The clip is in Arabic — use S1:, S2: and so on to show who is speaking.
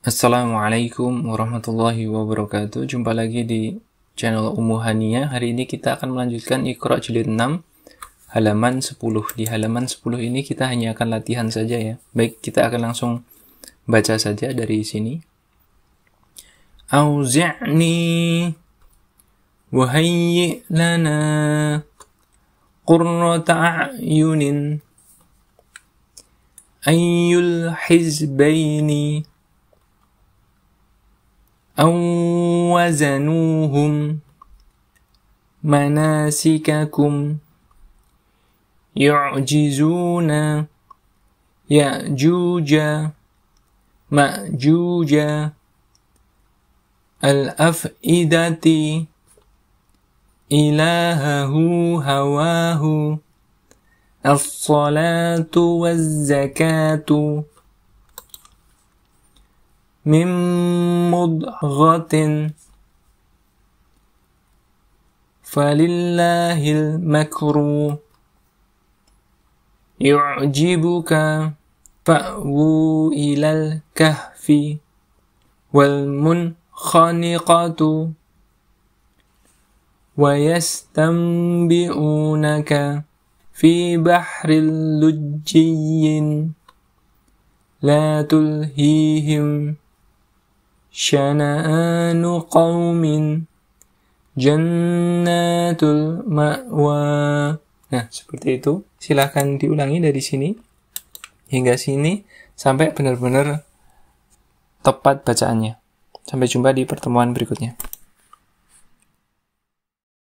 S1: Assalamualaikum warahmatullahi wabarakatuh Jumpa lagi di channel Umuhania Hari ini kita akan melanjutkan Iqra jilid 6 halaman 10 Di halaman 10 ini kita hanya akan latihan saja ya Baik, kita akan langsung baca saja dari sini Auzi'ni Wahayyi lana Qurrata a'yunin Ayyul hizbaini أو وزنوهم مناسككم يعجزون يأجوج مأجوج الأفئدة إلهه هواه الصلاة والزكاة مما مضغة فلله المكر يعجبك فأو إلى الكهف والمنخنقة ويستنبئونك في بحر اللجي لا تلهيهم شنآن قوم جنات المأوى Nah, seperti itu. Silahkan diulangi dari sini hingga sini sampai benar-benar tepat bacaannya. Sampai jumpa di pertemuan berikutnya.